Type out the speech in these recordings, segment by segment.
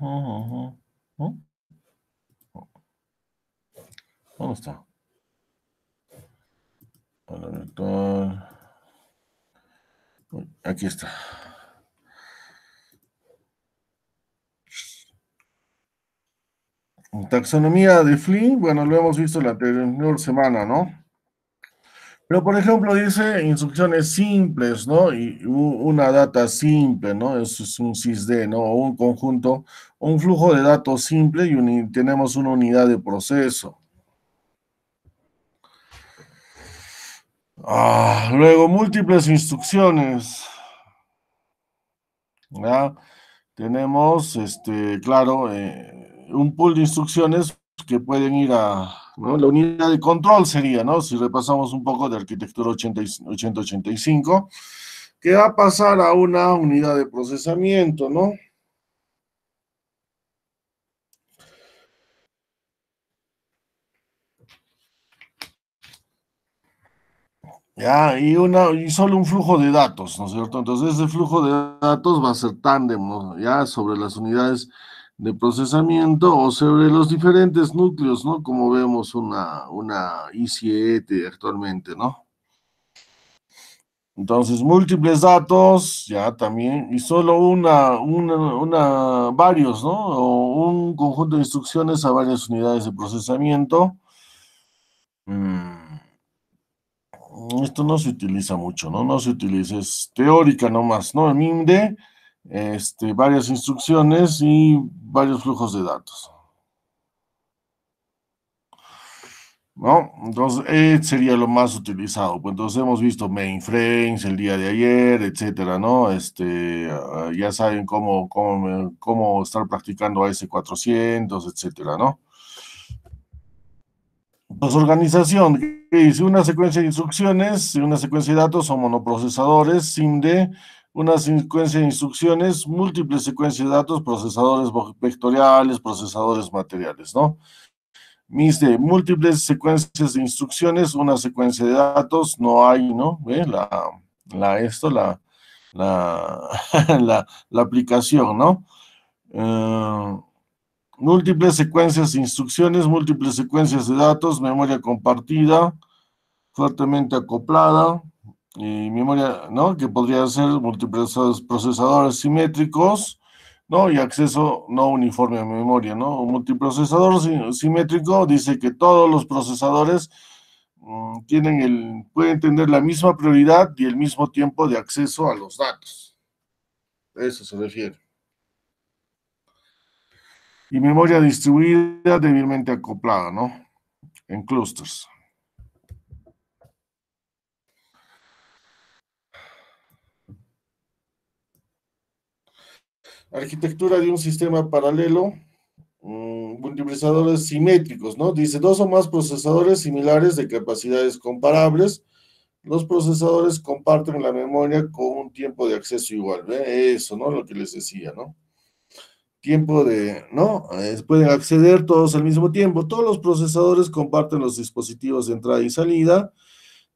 ¿Dónde está? Aquí está. Taxonomía de Flynn, bueno, lo hemos visto la anterior semana, ¿no? Pero, por ejemplo, dice instrucciones simples, ¿no? Y una data simple, ¿no? Eso es un SysD, ¿no? O un conjunto, un flujo de datos simple y tenemos una unidad de proceso. Ah, luego, múltiples instrucciones. Tenemos, este, claro, eh, un pool de instrucciones que pueden ir a la unidad de control sería, ¿no? Si repasamos un poco de arquitectura 8085, que va a pasar a una unidad de procesamiento, ¿no? Ya, y, una, y solo un flujo de datos, ¿no es cierto? Entonces, ese flujo de datos va a ser tándem, Ya, sobre las unidades de procesamiento o sobre los diferentes núcleos, ¿no? Como vemos una, una i7 actualmente, ¿no? Entonces, múltiples datos, ya también, y solo una, una, una, varios, ¿no? O un conjunto de instrucciones a varias unidades de procesamiento. Mm, esto no se utiliza mucho, ¿no? No se utiliza, es teórica nomás, ¿no? En Minde este, varias instrucciones y varios flujos de datos. Entonces, eh, sería lo más utilizado. Pues, entonces hemos visto mainframes el día de ayer, etcétera, ¿no? Este, ah, ya saben cómo, cómo, cómo estar practicando AS400, etcétera, ¿no? Entonces, pues, organización, que dice una secuencia de instrucciones, y una secuencia de datos o monoprocesadores, SIMD, una secuencia de instrucciones, múltiples secuencias de datos, procesadores vectoriales, procesadores materiales, ¿no? Mis múltiples secuencias de instrucciones, una secuencia de datos, no hay, ¿no? La, la, esto, la, la, la, aplicación, ¿no? Eh, múltiples secuencias de instrucciones, múltiples secuencias de datos, memoria compartida, fuertemente acoplada, y memoria, ¿no? Que podría ser multiprocesadores procesadores simétricos, ¿no? Y acceso no uniforme a memoria, ¿no? Un multiprocesador simétrico dice que todos los procesadores mm, tienen el, pueden tener la misma prioridad y el mismo tiempo de acceso a los datos. A eso se refiere. Y memoria distribuida débilmente acoplada, ¿no? En clusters. Arquitectura de un sistema paralelo, mm, multiplicadores simétricos, ¿no? Dice dos o más procesadores similares de capacidades comparables. Los procesadores comparten la memoria con un tiempo de acceso igual, ve Eso, ¿no? Lo que les decía, ¿no? tiempo de, ¿no? Eh, pueden acceder todos al mismo tiempo. Todos los procesadores comparten los dispositivos de entrada y salida.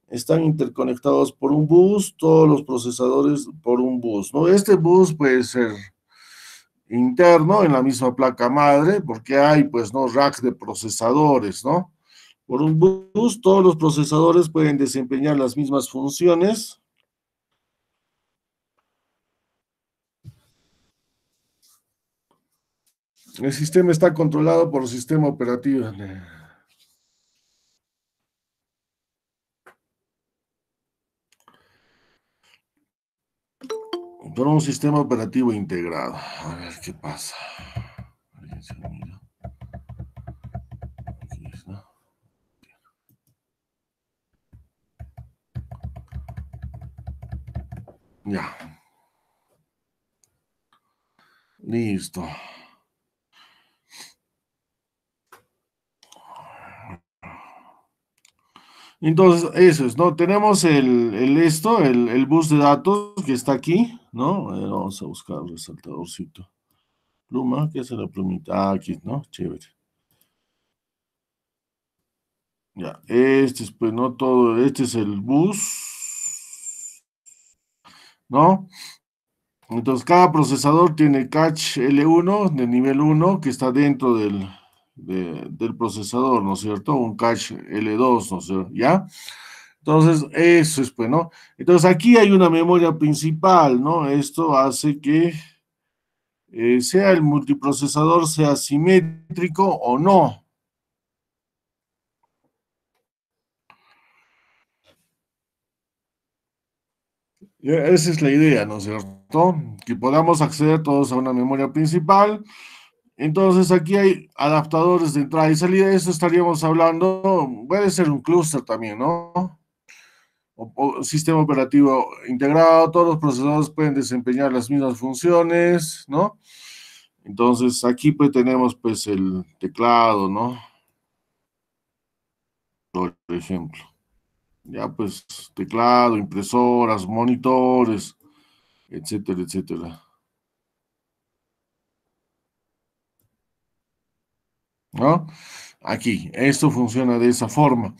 Están interconectados por un bus, todos los procesadores por un bus, ¿no? Este bus puede ser interno en la misma placa madre, porque hay, pues, ¿no? Rack de procesadores, ¿no? Por un bus, todos los procesadores pueden desempeñar las mismas funciones. El sistema está controlado por el sistema operativo. Tenemos un sistema operativo integrado. A ver qué pasa. Ya. Listo. Entonces, eso es, ¿no? Tenemos el, el esto, el, el bus de datos que está aquí. ¿no? Eh, vamos a buscar el resaltadorcito. Pluma, ¿qué es la plumita? Ah, aquí, ¿no? Chévere. Ya, este es, pues no todo, este es el bus, ¿no? Entonces, cada procesador tiene cache L1 de nivel 1 que está dentro del, del procesador, ¿no es cierto? Un cache L2, ¿no es cierto? ¿Ya? Entonces, eso es, bueno. Pues, Entonces, aquí hay una memoria principal, ¿no? Esto hace que eh, sea el multiprocesador, sea simétrico o no. Esa es la idea, ¿no es cierto? Que podamos acceder todos a una memoria principal. Entonces aquí hay adaptadores de entrada y salida. Eso estaríamos hablando, puede ser un cluster también, ¿no? sistema operativo integrado, todos los procesadores pueden desempeñar las mismas funciones, ¿no? Entonces aquí pues tenemos pues el teclado, ¿no? Por ejemplo. Ya pues teclado, impresoras, monitores, etcétera, etcétera. ¿No? Aquí, esto funciona de esa forma.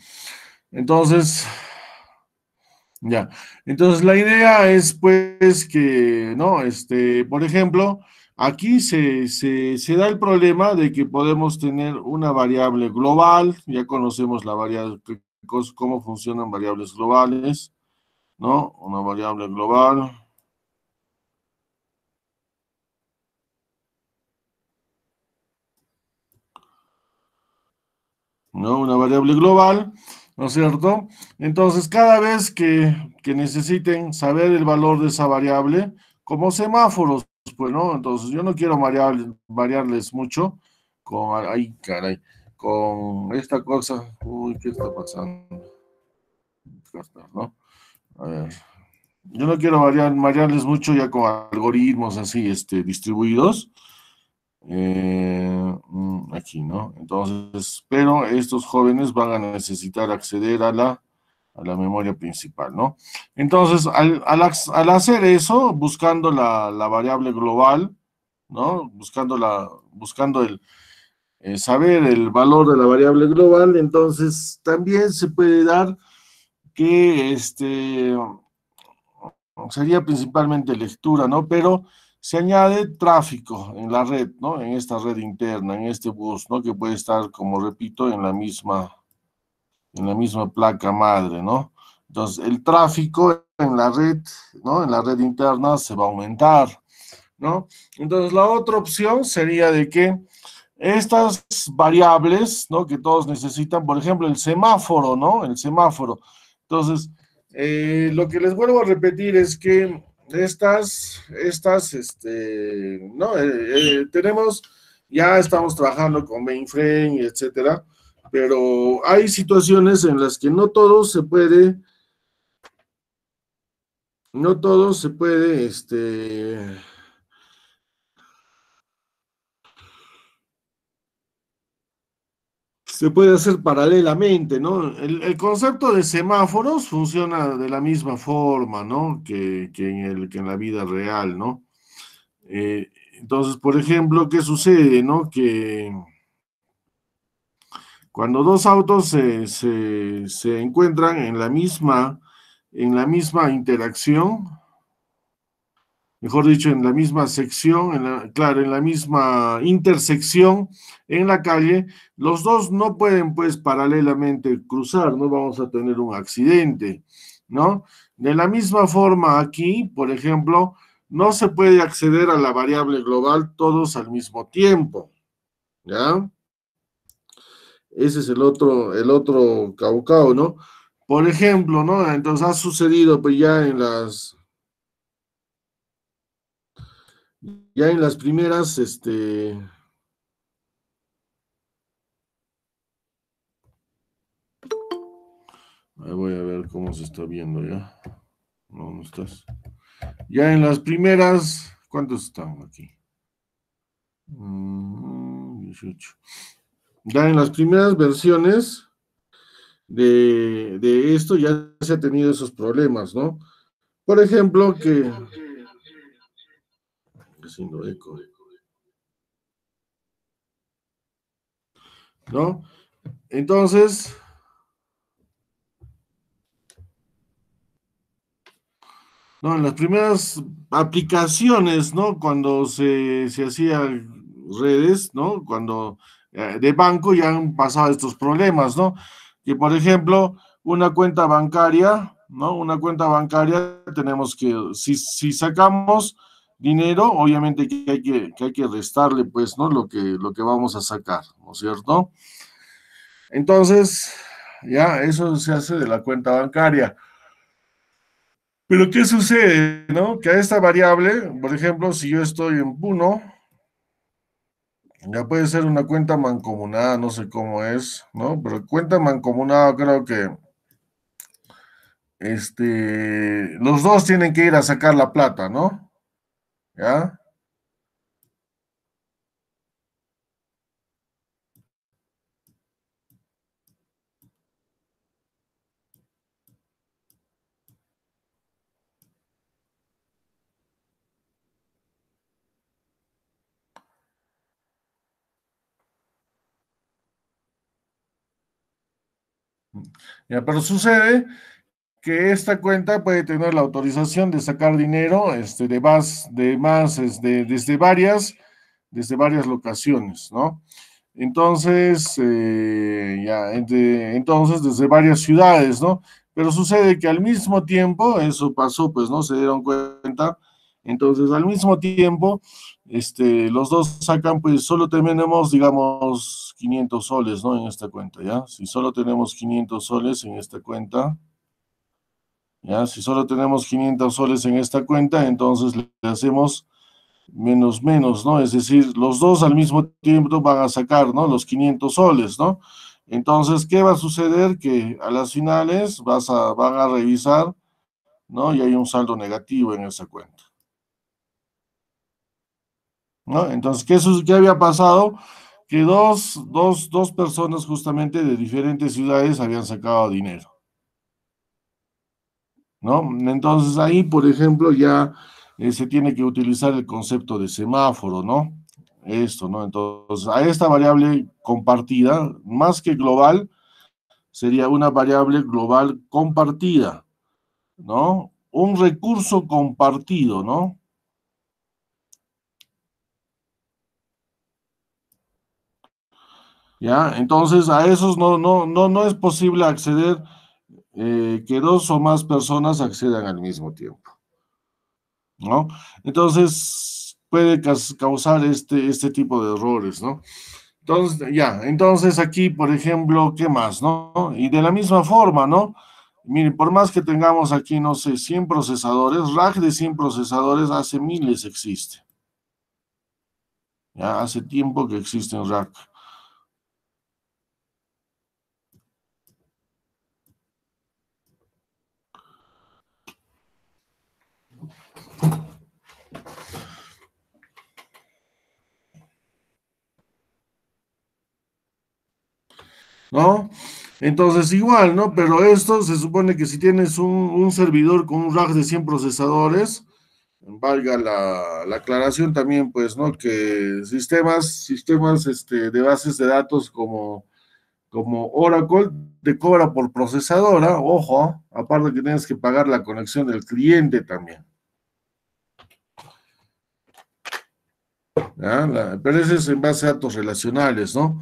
Entonces, ya. Entonces la idea es pues que, ¿no? Este, por ejemplo, aquí se, se, da el problema de que podemos tener una variable global, ya conocemos la variable, cómo funcionan variables globales, ¿no? Una variable global. ¿No? Una variable global. ¿no es cierto? Entonces, cada vez que, necesiten saber el valor de esa variable, como semáforos, pues, ¿no? Entonces, yo no quiero variarles, variarles mucho con, ay, caray, con esta cosa, uy, ¿qué está pasando? ¿no? A yo no quiero variar, variarles mucho ya con algoritmos así, este, distribuidos, eh, mm, aquí, ¿no? Entonces, pero estos jóvenes van a necesitar acceder a la, la memoria principal, ¿no? Entonces, al, hacer eso, buscando la, variable global, ¿no? Buscando, la, buscando el eh, saber el valor de la variable global, entonces también se puede dar que este sería principalmente lectura, ¿no? Pero se añade tráfico en la red, ¿no? En esta red interna, en este bus, ¿no? Que puede estar, como repito, en la misma, en la misma placa madre, ¿no? Entonces, el tráfico en la red, ¿no? En la red interna se va a aumentar, ¿no? Entonces, la otra opción sería de que estas variables, ¿no? Que todos necesitan, por ejemplo, el semáforo, ¿no? El semáforo. Entonces, eh, lo que les vuelvo a repetir es que estas, estas, este, no, eh, eh, tenemos, ya estamos trabajando con mainframe, etcétera, pero hay situaciones en las que no todo se puede, no todo se puede, este, se puede hacer paralelamente, ¿no? El, concepto de semáforos funciona de la misma forma, ¿no? Que, en, el, que en, la vida real, ¿no? Eh, entonces, por ejemplo, ¿qué sucede, no? Que cuando dos autos se, encuentran en la misma, en la misma interacción, mejor dicho, en la misma sección, en la, claro, en la misma intersección en la calle, los dos no pueden pues paralelamente cruzar, no vamos a tener un accidente, ¿no? De la misma forma aquí, por ejemplo, no se puede acceder a la variable global todos al mismo tiempo, ¿ya? Ese es el otro, el otro caucao, ¿no? Por ejemplo, ¿no? Entonces ha sucedido pues ya en las Ya en las primeras, este, Ahí voy a ver cómo se está viendo ya. No, estás. Ya en las primeras, ¿cuántos están aquí? 18. Mm, ya en las primeras versiones de, de esto ya se ha tenido esos problemas, ¿no? Por ejemplo, que haciendo eco. ¿No? Entonces, no, en las primeras aplicaciones, ¿no? Cuando se, se hacían redes, ¿no? Cuando eh, de banco ya han pasado estos problemas, ¿no? Que por ejemplo, una cuenta bancaria, ¿no? Una cuenta bancaria tenemos que, si, si sacamos dinero, obviamente que hay que, restarle, pues, ¿no? Lo que, lo que vamos a sacar, ¿no es cierto? Entonces, ya, eso se hace de la cuenta bancaria. Pero ¿qué sucede? ¿no? Que a esta variable, por ejemplo, si yo estoy en Puno, ya puede ser una cuenta mancomunada, no sé cómo es, ¿no? Pero cuenta mancomunada creo que este, los dos tienen que ir a sacar la plata, ¿no? ¿Ya? Ya, pero sucede que esta cuenta puede tener la autorización de sacar dinero este, de más, de más este, desde, varias, desde varias locaciones, ¿no? Entonces, eh, ya, entonces, desde varias ciudades, ¿no? Pero sucede que al mismo tiempo, eso pasó, pues, ¿no? Se dieron cuenta. Entonces, al mismo tiempo, este, los dos sacan, pues, solo tenemos, digamos, 500 soles, ¿no? En esta cuenta, ¿ya? Si solo tenemos 500 soles en esta cuenta, ¿ya? Si solo tenemos 500 soles en esta cuenta, entonces le hacemos menos menos, ¿no? Es decir, los dos al mismo tiempo van a sacar, ¿no? Los 500 soles, ¿no? Entonces, ¿qué va a suceder? Que a las finales vas a, van a revisar, ¿no? Y hay un saldo negativo en esa cuenta. ¿No? Entonces, ¿qué, qué había pasado? Que dos, dos, dos personas justamente de diferentes ciudades habían sacado dinero. Entonces ahí, por ejemplo, ya eh, se tiene que utilizar el concepto de semáforo, ¿no? Esto, ¿no? Entonces, a esta variable compartida, más que global, sería una variable global compartida, ¿no? Un recurso compartido, ¿no? ¿Ya? Entonces, a esos no, no, no, no es posible acceder eh, que dos o más personas accedan al mismo tiempo. ¿No? Entonces, puede causar este, este tipo de errores, ¿no? Entonces, ya, entonces aquí, por ejemplo, ¿qué más, no? Y de la misma forma, ¿no? Miren, por más que tengamos aquí, no sé, 100 procesadores, RAC de 100 procesadores hace miles existe. hace tiempo que existe un RAC ¿no? Entonces, igual, ¿no? Pero esto se supone que si tienes un, servidor con un RAG de 100 procesadores, valga la, aclaración también, pues, ¿no? Que sistemas, sistemas este, de bases de datos como, como Oracle te cobra por procesadora, ojo, aparte que tienes que pagar la conexión del cliente también. ¿Ya? Ah, pero ese es en base a datos relacionales, ¿no?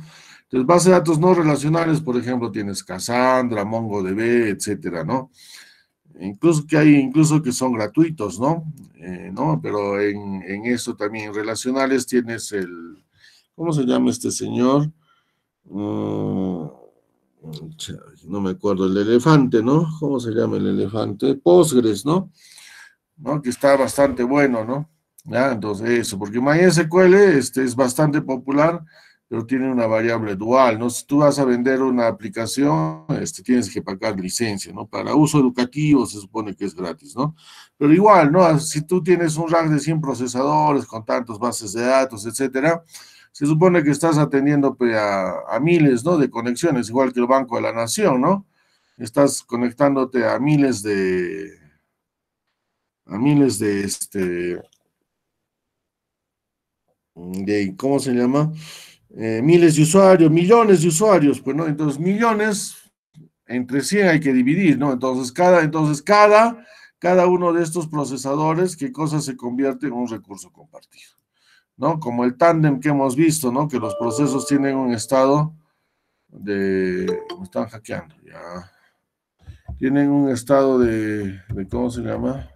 Entonces, base de datos no relacionales, por ejemplo, tienes Cassandra, MongoDB, etcétera, ¿no? Incluso que hay, incluso que son gratuitos, ¿no? Eh, ¿no? Pero en, eso también, relacionales tienes el, ¿cómo se llama este señor? Mm, no me acuerdo, el elefante, ¿no? ¿Cómo se llama el elefante? Postgres, ¿no? ¿No? Que está bastante bueno, ¿no? ¿Ya? Entonces, eso, porque MySQL este, es bastante popular, pero tiene una variable dual, ¿no? Si tú vas a vender una aplicación, este, tienes que pagar licencia, ¿no? Para uso educativo se supone que es gratis, ¿no? Pero igual, ¿no? Si tú tienes un rack de 100 procesadores con tantas bases de datos, etcétera, se supone que estás atendiendo pues, a, miles, ¿no? De conexiones, igual que el Banco de la Nación, ¿no? Estás conectándote a miles de... a miles de, este... De, ¿Cómo se llama? Eh, miles de usuarios, millones de usuarios, pues, ¿no? Entonces, millones entre 100 hay que dividir, ¿no? Entonces, cada, entonces cada, cada uno de estos procesadores, ¿qué cosa se convierte en un recurso compartido? ¿No? Como el tándem que hemos visto, ¿no? Que los procesos tienen un estado de... Me están hackeando, ya. Tienen un estado de... de ¿Cómo se llama?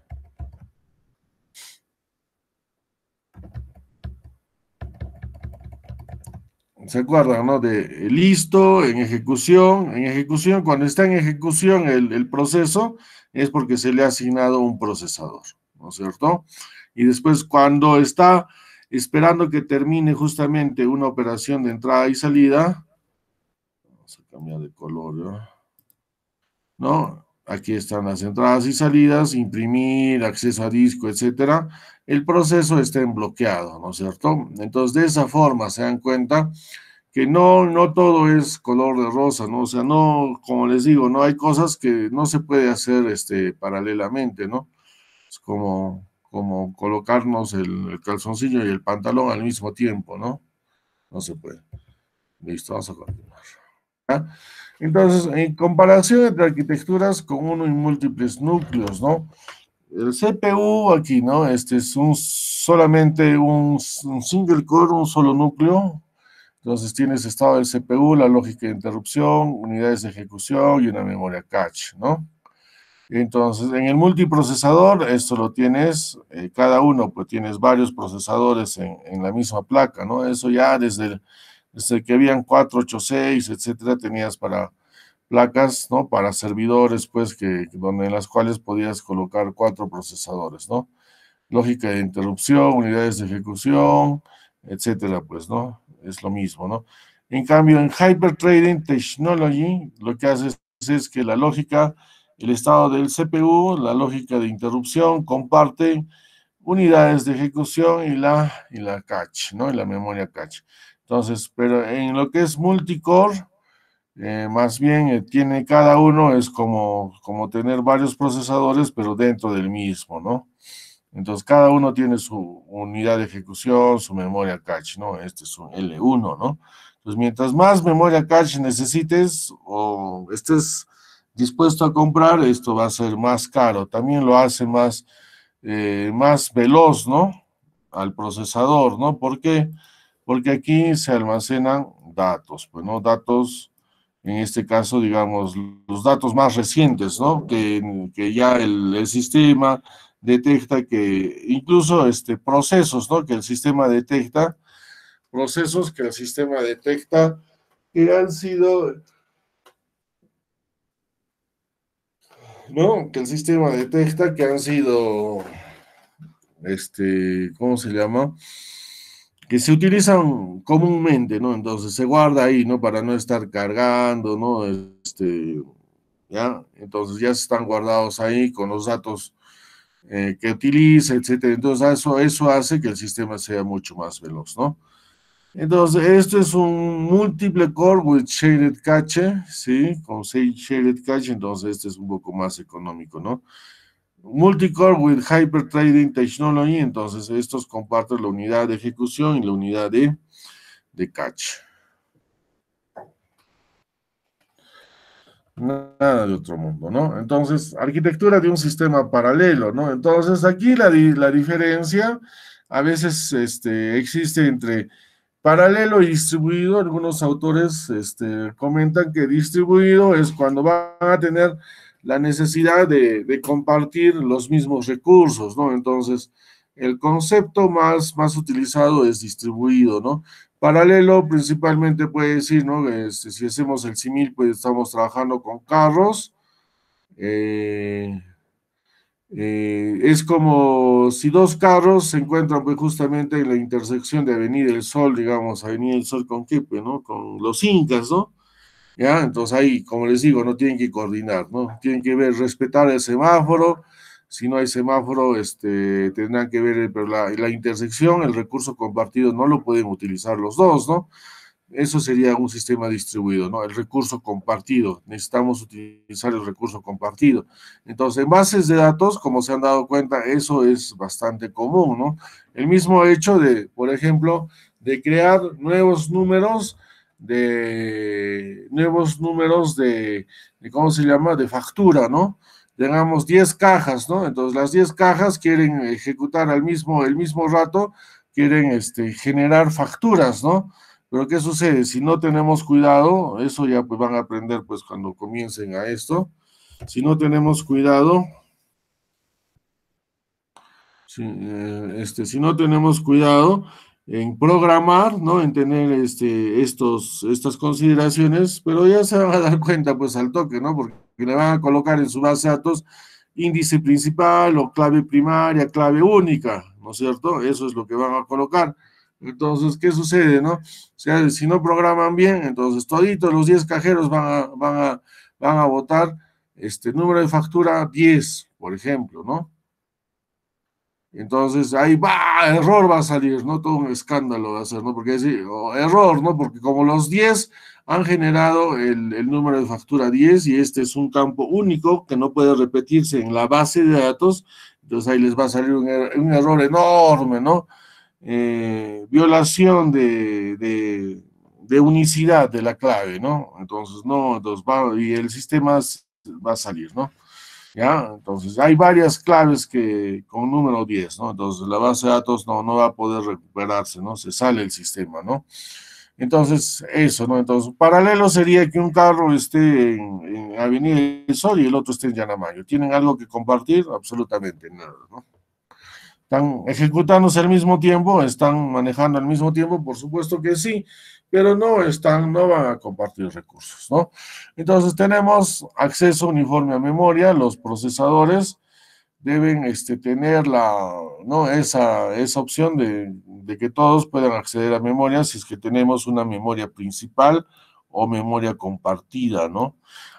¿Se acuerdan, no? De eh, listo, en ejecución, en ejecución. Cuando está en ejecución el, proceso, es porque se le ha asignado un procesador, ¿no es cierto? Y después, cuando está esperando que termine justamente una operación de entrada y salida, vamos a cambiar de color, ¿No? Aquí están las entradas y salidas, imprimir, acceso a disco, etcétera. El proceso está en bloqueado, ¿no es cierto? Entonces, de esa forma se dan cuenta que no, no todo es color de rosa, ¿no? O sea, no, como les digo, no hay cosas que no se puede hacer este, paralelamente, ¿no? Es como, como colocarnos el, calzoncillo y el pantalón al mismo tiempo, ¿no? No se puede. Listo, vamos a continuar. Entonces, en comparación entre arquitecturas con uno y múltiples núcleos, ¿no? El CPU aquí, ¿no? Este es solamente un, single core, un solo núcleo, entonces tienes estado del CPU, la lógica de interrupción, unidades de ejecución y una memoria cache, ¿no? Entonces, en el multiprocesador, esto lo tienes, eh, cada uno, pues tienes varios procesadores en, en, la misma placa, ¿no? Eso ya desde el, este, que habían 6, etcétera, tenías para placas, ¿no? Para servidores, pues, que, donde en las cuales podías colocar cuatro procesadores, ¿no? Lógica de interrupción, unidades de ejecución, etcétera, pues, ¿no? Es lo mismo, ¿no? En cambio, en Hyper Trading Technology, lo que haces es, que la lógica, el estado del CPU, la lógica de interrupción, comparte unidades de ejecución y la, y la cache, ¿no? Y la memoria cache. Entonces, pero en lo que es multicore, eh, más bien eh, tiene cada uno, es como, como tener varios procesadores, pero dentro del mismo, ¿no? Entonces, cada uno tiene su unidad de ejecución, su memoria cache, ¿no? Este es un L1, ¿no? Entonces, mientras más memoria cache necesites o estés dispuesto a comprar, esto va a ser más caro. También lo hace más, eh, más veloz, ¿no? Al procesador, ¿no? Porque... qué? porque aquí se almacenan datos, pues, ¿no? Datos, en este caso, digamos, los datos más recientes, ¿no? Que, ya el, el, sistema detecta que, incluso este, procesos, ¿no? Que el sistema detecta, procesos que el sistema detecta que han sido, ¿no? Que el sistema detecta que han sido, este, ¿cómo se llama? que se utilizan comúnmente, ¿no? Entonces se guarda ahí, ¿no? Para no estar cargando, ¿no? Este, ¿ya? Entonces ya están guardados ahí con los datos eh, que utiliza, etcétera. Entonces eso, eso hace que el sistema sea mucho más veloz, ¿no? Entonces esto es un múltiple core with shared cache, ¿sí? Con shared cache, entonces este es un poco más económico, ¿no? Multicore with Hyper Trading Technology, entonces estos comparten la unidad de ejecución y la unidad de, catch. Nada de otro mundo, ¿no? Entonces, arquitectura de un sistema paralelo, ¿no? Entonces, aquí la, diferencia a veces este, existe entre paralelo y distribuido. Algunos autores este, comentan que distribuido es cuando van a tener la necesidad de, compartir los mismos recursos, ¿no? Entonces, el concepto más, más utilizado es distribuido, ¿no? Paralelo, principalmente puede decir, ¿no? Este, si hacemos el simil, pues estamos trabajando con carros. Eh, eh, es como si dos carros se encuentran pues, justamente en la intersección de Avenida del Sol, digamos, Avenida del Sol con Quipe, ¿no? Con los Incas, ¿no? ¿ya? Entonces ahí, como les digo, no tienen que coordinar, ¿no? Tienen que ver, respetar el semáforo, si no hay semáforo, este, tendrán que ver la, la, intersección, el recurso compartido no lo pueden utilizar los dos, ¿no? Eso sería un sistema distribuido, ¿no? El recurso compartido, necesitamos utilizar el recurso compartido. Entonces, en bases de datos, como se han dado cuenta, eso es bastante común, ¿no? El mismo hecho de, por ejemplo, de crear nuevos números de nuevos números de, ¿cómo se llama?, de factura, ¿no? tengamos 10 cajas, ¿no? Entonces las 10 cajas quieren ejecutar al mismo, el mismo rato, quieren este, generar facturas, ¿no? Pero ¿qué sucede? Si no tenemos cuidado, eso ya pues van a aprender pues cuando comiencen a esto, si no tenemos cuidado, eh, este, si no tenemos cuidado, en programar, ¿no? En tener este, estos, estas consideraciones, pero ya se van a dar cuenta pues al toque, ¿no? Porque le van a colocar en su base de datos índice principal o clave primaria, clave única, ¿no es cierto? Eso es lo que van a colocar. Entonces, ¿qué sucede, no? O sea, si no programan bien, entonces toditos los 10 cajeros van a, van a, van a votar este número de factura 10, por ejemplo, ¿no? Entonces, ahí va, error va a salir, ¿no? Todo un escándalo va a ser, ¿no? Porque es error, ¿no? Porque como los 10 han generado el, número de factura 10 y este es un campo único que no puede repetirse en la base de datos, entonces ahí les va a salir un, er-, error enorme, ¿no? Eh, violación de, de, unicidad de la clave, ¿no? Entonces, no, entonces va, y el sistema va a salir, ¿no? ¿ya? Entonces, hay varias claves que con número 10, ¿no? Entonces, la base de datos no, no va a poder recuperarse, ¿no? Se sale el sistema, ¿no? Entonces, eso, ¿no? Entonces, paralelo sería que un carro esté en, Avenida del Sol y el otro esté en Yanamayo. ¿Tienen algo que compartir? Absolutamente nada, ¿no? están ejecutándose al mismo tiempo, están manejando al mismo tiempo, por supuesto que sí, pero no están, no van a compartir recursos, ¿no? Entonces tenemos acceso uniforme a memoria, los procesadores deben este, tener la, ¿no? esa, esa opción de, que todos puedan acceder a memoria si es que tenemos una memoria principal o memoria compartida, ¿no?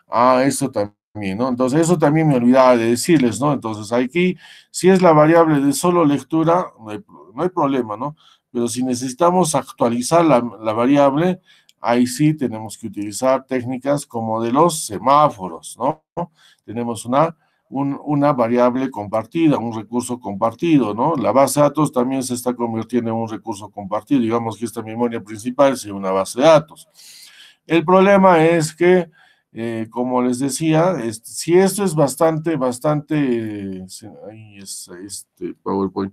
Ah, eso también entonces eso también me olvidaba de decirles, ¿no? Entonces aquí, si es la variable de solo lectura, no hay, problema, ¿no? Pero si necesitamos actualizar la, variable, ahí sí tenemos que utilizar técnicas como de los semáforos, ¿no? Tenemos una, una variable compartida, un recurso compartido, ¿no? La base de datos también se está convirtiendo en un recurso compartido, digamos que esta memoria principal es una base de datos. El problema es que eh, como les decía, si este, esto es bastante, bastante, eh, ahí es, este PowerPoint,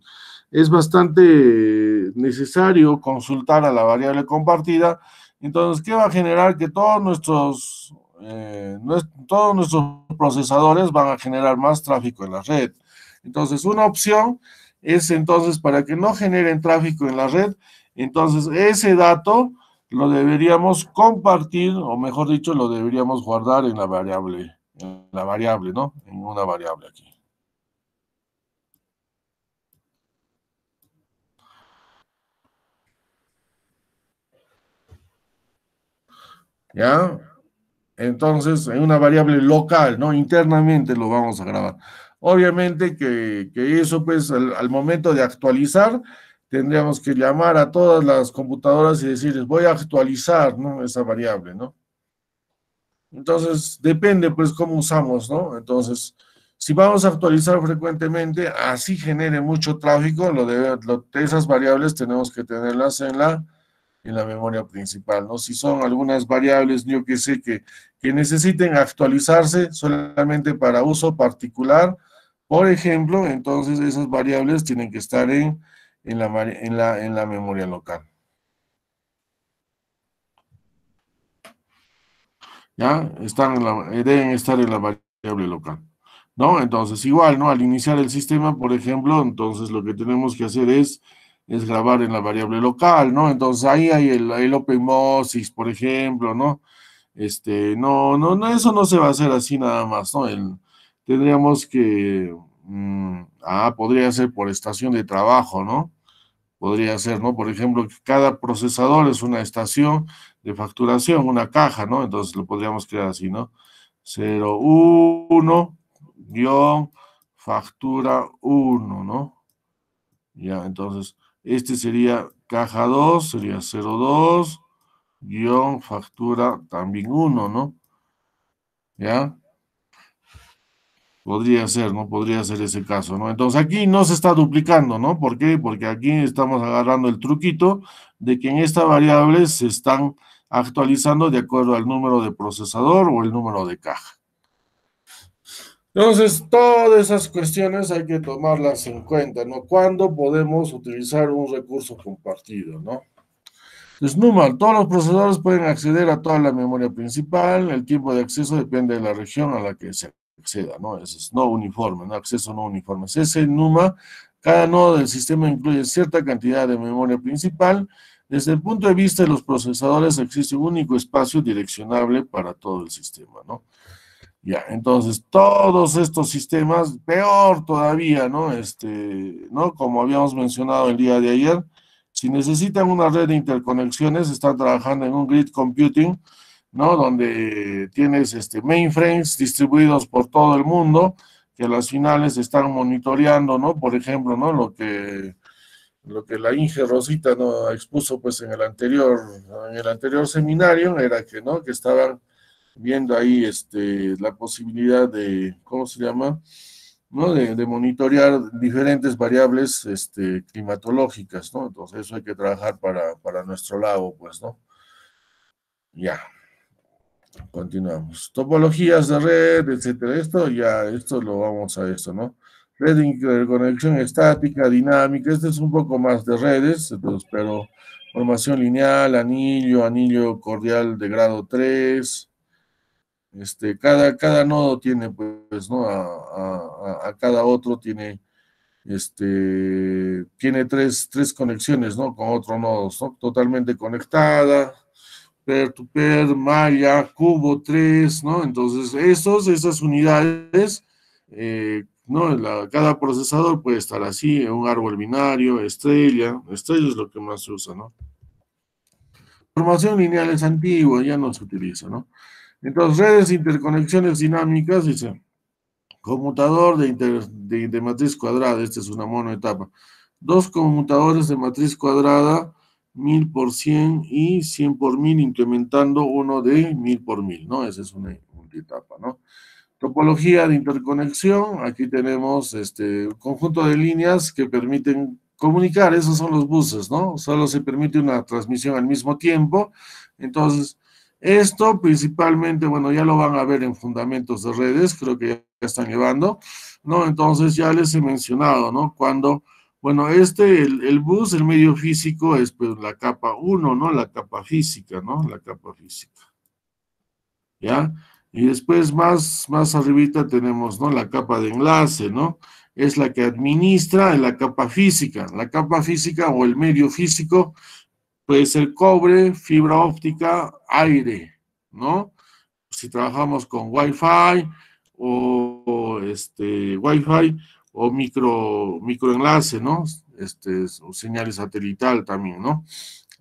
es bastante necesario consultar a la variable compartida. Entonces, ¿qué va a generar? Que todos nuestros, eh, todos nuestros procesadores van a generar más tráfico en la red. Entonces, una opción es entonces para que no generen tráfico en la red, entonces ese dato lo deberíamos compartir, o mejor dicho, lo deberíamos guardar en la variable, en la variable, ¿no? En una variable aquí. ¿Ya? Entonces, en una variable local, ¿no? Internamente lo vamos a grabar. Obviamente que, que eso, pues, al, momento de actualizar, tendríamos que llamar a todas las computadoras y decirles, voy a actualizar ¿no? esa variable, ¿no? Entonces, depende pues cómo usamos, ¿no? Entonces, si vamos a actualizar frecuentemente, así genere mucho tráfico, lo de, esas variables tenemos que tenerlas en la, en la memoria principal, ¿no? Si son algunas variables, yo que sé, que, que necesiten actualizarse solamente para uso particular, por ejemplo, entonces esas variables tienen que estar en en la, en la, en la memoria local. ¿Ya? Están eh, deben estar en la variable local. ¿No? Entonces, igual, ¿no? Al iniciar el sistema, por ejemplo, entonces lo que tenemos que hacer es, es grabar en la variable local, ¿no? Entonces ahí hay el, el OpenMOSIS, por ejemplo, ¿no? Este, no, no, no, eso no se va a hacer así nada más, ¿no? El, tendríamos que, Mm, ah, podría ser por estación de trabajo, ¿no? Podría ser, ¿no? Por ejemplo, cada procesador es una estación de facturación, una caja, ¿no? Entonces lo podríamos crear así, ¿no? 01 guión factura 1, ¿no? Ya, entonces, este sería caja 2, sería 02 guión factura también 1, ¿no? ¿Ya? Podría ser, ¿no? Podría ser ese caso, ¿no? Entonces aquí no se está duplicando, ¿no? ¿Por qué? Porque aquí estamos agarrando el truquito de que en esta variable se están actualizando de acuerdo al número de procesador o el número de caja. Entonces, todas esas cuestiones hay que tomarlas en cuenta, ¿no? ¿Cuándo podemos utilizar un recurso compartido, ¿no? Entonces, numa, todos los procesadores pueden acceder a toda la memoria principal, el tiempo de acceso depende de la región a la que se acceda, ¿no? Ese es no uniforme, ¿no? acceso no uniforme. ese NUMA, cada nodo del sistema incluye cierta cantidad de memoria principal. Desde el punto de vista de los procesadores existe un único espacio direccionable para todo el sistema, ¿no? Ya, entonces todos estos sistemas, peor todavía, ¿no? Este, ¿no? Como habíamos mencionado el día de ayer, si necesitan una red de interconexiones, están trabajando en un grid computing, ¿no? Donde tienes este, mainframes distribuidos por todo el mundo, que las finales están monitoreando, ¿no? Por ejemplo, ¿no? Lo que, lo que la Inge Rosita ¿no? expuso, pues, en el anterior, en el anterior seminario, era que, ¿no? Que estaban viendo ahí, este, la posibilidad de, ¿cómo se llama? ¿no? De, de, monitorear diferentes variables este, climatológicas, ¿no? Entonces eso hay que trabajar para, nuestro lado. pues, ¿no? Ya. Continuamos. Topologías de red, etcétera. Esto ya, esto lo vamos a esto, ¿no? Red de conexión estática, dinámica. Este es un poco más de redes, pero formación lineal, anillo, anillo cordial de grado 3. Este, cada, cada nodo tiene, pues, ¿no? A, cada otro tiene, este, tiene tres, tres conexiones, ¿no? Con otro nodo, ¿no? Totalmente conectada Per, to Cubo 3, ¿no? Entonces, esos esas unidades, eh, ¿no? cada procesador puede estar así, un árbol binario, estrella, estrella es lo que más se usa, ¿no? Formación lineal es antigua, ya no se utiliza, ¿no? Entonces, redes, interconexiones dinámicas, dice, conmutador de, de, matriz cuadrada, esta es una monoetapa. Dos conmutadores de matriz cuadrada, 1000 por 100 y 100 por 1000 implementando uno de 1000 por 1000, ¿no? Esa es una etapa ¿no? Topología de interconexión, aquí tenemos este conjunto de líneas que permiten comunicar, esos son los buses, ¿no? Solo se permite una transmisión al mismo tiempo, entonces esto principalmente, bueno, ya lo van a ver en fundamentos de redes, creo que ya están llevando, ¿no? Entonces ya les he mencionado, ¿no? Cuando bueno, este, el, bus, el medio físico es pues, la capa 1, ¿no? La capa física, ¿no? La capa física. ¿Ya? Y después más, más arribita tenemos, ¿no? La capa de enlace, ¿no? Es la que administra la capa física. La capa física o el medio físico puede ser cobre, fibra óptica, aire, ¿no? Si trabajamos con Wi-Fi o, este, Wi-Fi o micro, microenlace, ¿no? Este, señal satelital también, ¿no?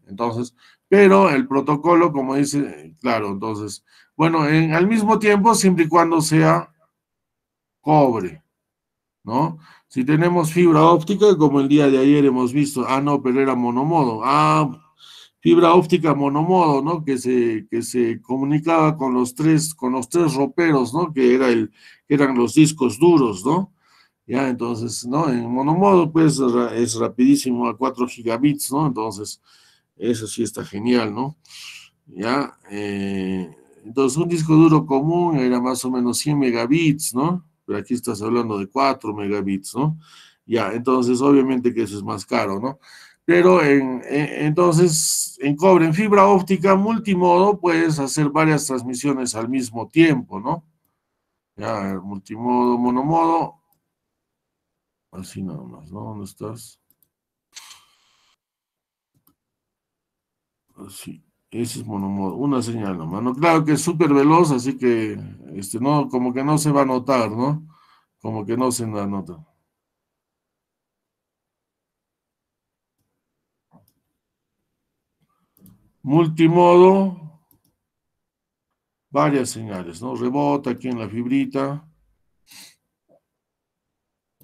Entonces, pero el protocolo, como dice, claro, entonces, bueno, al mismo tiempo, siempre y cuando sea cobre, ¿no? Si tenemos fibra óptica, como el día de ayer hemos visto, ah, no, pero era monomodo, ah, fibra óptica monomodo, ¿no? Que se, que se comunicaba con los tres, con los tres roperos, ¿no? Que era el, eran los discos duros, ¿no? Ya, entonces, ¿no? En monomodo, pues, es rapidísimo a 4 gigabits, ¿no? Entonces, eso sí está genial, ¿no? Ya, eh, entonces, un disco duro común era más o menos 100 megabits, ¿no? Pero aquí estás hablando de 4 megabits, ¿no? Ya, entonces, obviamente que eso es más caro, ¿no? Pero entonces, en cobre, en fibra óptica multimodo, puedes hacer varias transmisiones al mismo tiempo, ¿no? Ya, multimodo, monomodo, Así nada más, ¿no? ¿Dónde estás? Así. Ah, ese es monomodo. Una señal nomás. claro que es súper veloz, así que este, no, como que no se va a notar, ¿no? Como que no se nota. Multimodo. Varias señales, ¿no? Rebota aquí en la fibrita.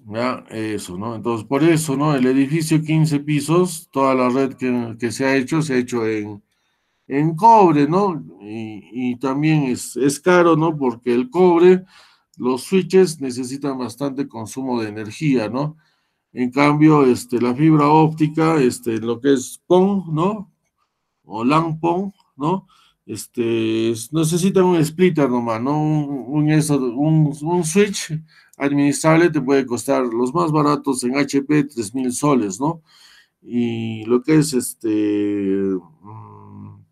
Ya, eso, ¿no? Entonces, por eso, ¿no? El edificio 15 pisos, toda la red que, se ha hecho, se ha hecho en, cobre, ¿no? Y, también es, caro, ¿no? Porque el cobre, los switches necesitan bastante consumo de energía, ¿no? En cambio, este, la fibra óptica, este, lo que es PON, ¿no? O LAN PON, ¿no? Este, necesitan un splitter nomás, ¿no? un, un switch administrable te puede costar los más baratos en HP 3.000 soles, ¿no? Y lo que es este... Mm,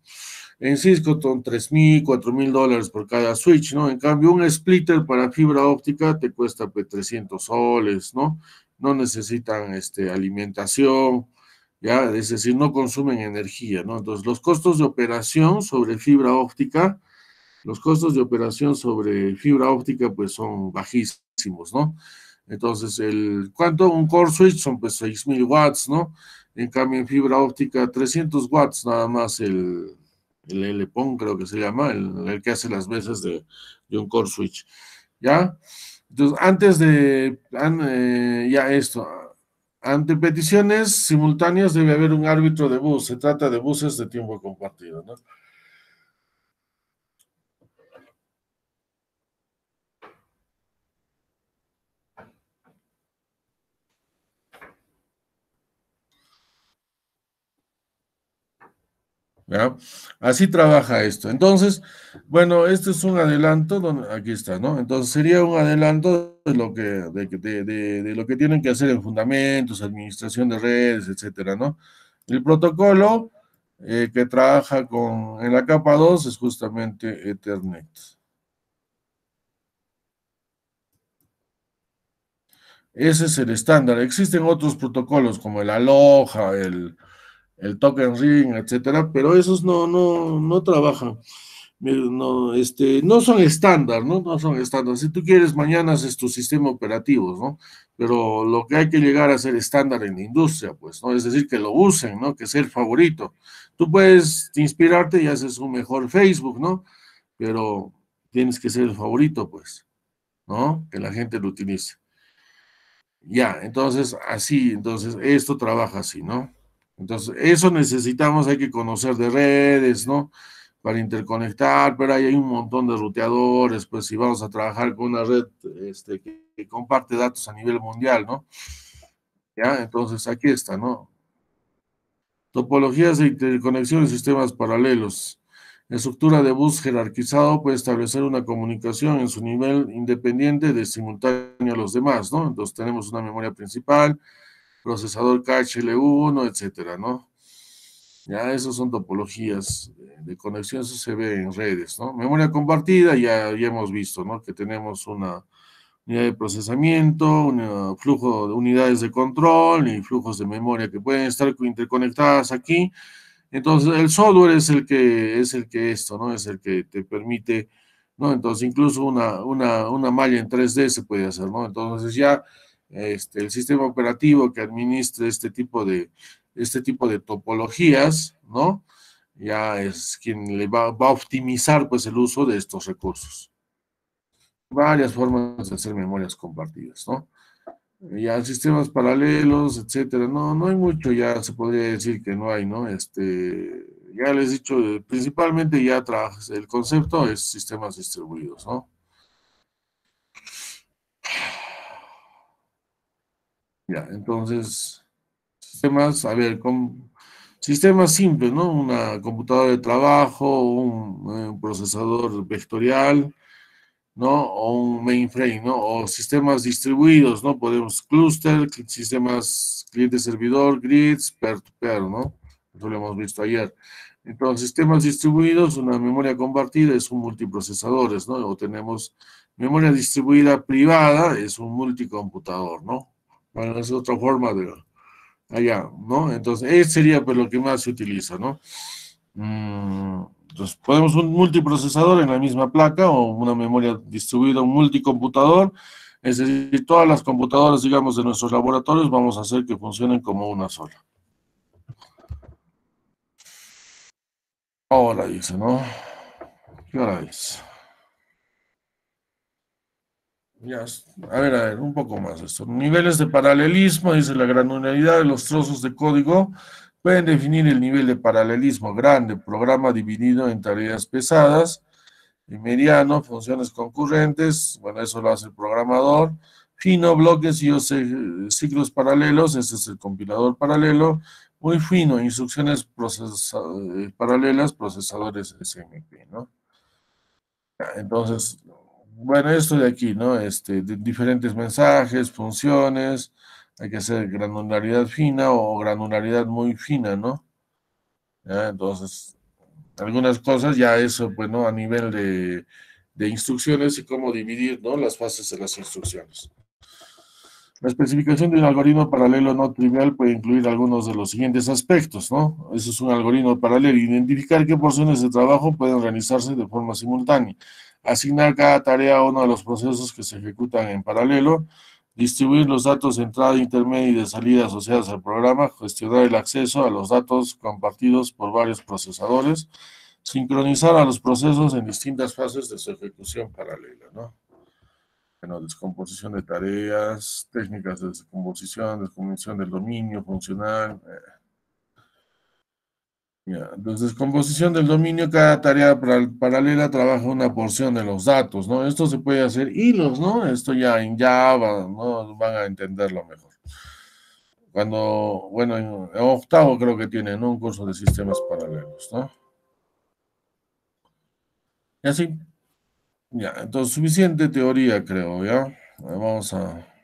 en Cisco son 3.000, 4.000 dólares por cada switch, ¿no? En cambio, un splitter para fibra óptica te cuesta 300 pues, soles, ¿no? No necesitan este, alimentación, ¿ya? Es decir, no consumen energía, ¿no? Entonces, los costos de operación sobre fibra óptica los costos de operación sobre fibra óptica pues son bajísimos, ¿no? Entonces, el, ¿cuánto? Un core switch son pues 6.000 watts, ¿no? En cambio, en fibra óptica, 300 watts nada más el, el LPON, creo que se llama, el, que hace las veces de, un core switch, ¿ya? Entonces, antes de, eh, ya esto, ante peticiones simultáneas debe haber un árbitro de bus, se trata de buses de tiempo compartido, ¿no? Así trabaja esto. Entonces, bueno, este es un adelanto, aquí está, ¿no? Entonces sería un adelanto de lo que, lo que tienen que hacer en fundamentos, administración de redes, etcétera, ¿no? El protocolo eh, que trabaja con, en la capa 2 es justamente Ethernet. Ese es el estándar. Existen otros protocolos como el Aloha, el, el token ring, etcétera, pero esos no, no, no trabajan. No, este, no son estándar, ¿no? No son estándar. Si tú quieres, mañana haces tu sistema operativo, ¿no? Pero lo que hay que llegar a ser estándar en la industria, pues, ¿no? Es decir, que lo usen, ¿no? Que sea el favorito. Tú puedes inspirarte y haces un mejor Facebook, ¿no? Pero tienes que ser el favorito, pues, ¿no? Que la gente lo utilice. Ya, entonces, así, entonces, esto trabaja así, ¿no? Entonces, eso necesitamos, hay que conocer de redes, ¿no? Para interconectar, pero ahí hay un montón de ruteadores, pues si vamos a trabajar con una red este, que, comparte datos a nivel mundial, ¿no? ¿Ya? Entonces, aquí está, ¿no? Topologías de interconexión en sistemas paralelos. La estructura de bus jerarquizado puede establecer una comunicación en su nivel independiente de simultánea a los demás, ¿no? Entonces tenemos una memoria principal, procesador KHL1, etcétera, ¿no? Ya, esas son topologías eh, de conexión, eso se ve en redes, ¿no? Memoria compartida, ya, hemos visto, ¿no? Que tenemos una unidad de procesamiento, un eh, flujo de unidades de control y flujos de memoria que pueden estar interconectadas aquí. Entonces, el software es el que, es el que esto, ¿no? Es el que te permite, ¿no? Entonces, incluso una, una, una malla en 3D se puede hacer, ¿no? Entonces, ya este, el sistema operativo que administre este tipo de, este tipo de topologías, ¿no? Ya es quien le va, a optimizar pues el uso de estos recursos. Varias formas de hacer memorias compartidas, ¿no? ya sistemas paralelos, etcétera. No, no hay mucho, ya se podría decir que no hay, ¿no? Este, ya les he dicho, eh, principalmente ya el concepto es sistemas distribuidos, ¿no? Ya, entonces, sistemas, a ver, con, sistemas simples, ¿no? Una computadora de trabajo, eh, un, procesador vectorial, ¿no? O un mainframe, ¿no? O sistemas distribuidos, ¿no? Podemos cluster, sistemas cliente-servidor, grids, peer-to-peer, pair to pair no Eso lo hemos visto ayer. Entonces, sistemas distribuidos, una memoria compartida es un multiprocesador, ¿no? O tenemos memoria distribuida privada, es un multicomputador, ¿no? Bueno, es otra forma de allá, ¿no? Entonces, ese sería pues lo que más se utiliza, ¿no? Mm, entonces, podemos un multiprocesador en la misma placa o una memoria distribuida, un multicomputador. Es decir, todas las computadoras, digamos, de nuestros laboratorios vamos a hacer que funcionen como una sola. Ahora dice, ¿no? ¿Qué hora dice... Ya, a ver, a ver, un poco más de esto. Niveles de paralelismo, dice la granularidad de los trozos de código, pueden definir el nivel de paralelismo grande, programa dividido en tareas pesadas, y mediano, funciones concurrentes, bueno, eso lo hace el programador, fino, bloques y ciclos paralelos, ese es el compilador paralelo, muy fino, instrucciones eh, paralelas, procesadores SMP, ¿no? Entonces, bueno, esto de aquí, ¿no? Este, de diferentes mensajes, funciones, hay que hacer granularidad fina o granularidad muy fina, ¿no? Entonces, algunas cosas ya eso, bueno, pues, A nivel de, de instrucciones y cómo dividir, ¿no? Las fases de las instrucciones. La especificación de un algoritmo paralelo no trivial puede incluir algunos de los siguientes aspectos, ¿no? Eso es un algoritmo paralelo. Identificar qué porciones de trabajo pueden realizarse de forma simultánea. Asignar cada tarea a uno de los procesos que se ejecutan en paralelo. Distribuir los datos de entrada, intermedia y de salida asociados al programa. Gestionar el acceso a los datos compartidos por varios procesadores. Sincronizar a los procesos en distintas fases de su ejecución paralela, ¿no? Bueno, descomposición de tareas, técnicas de descomposición, descomposición del dominio funcional. Eh. Ya, pues, descomposición del dominio, cada tarea paralela trabaja una porción de los datos, ¿no? Esto se puede hacer hilos, ¿no? Esto ya en Java, ¿no? Van a entenderlo mejor. Cuando, bueno, en octavo creo que tienen ¿no? un curso de sistemas paralelos, ¿no? Y así. Ya, entonces suficiente teoría creo, ¿ya? Vamos a...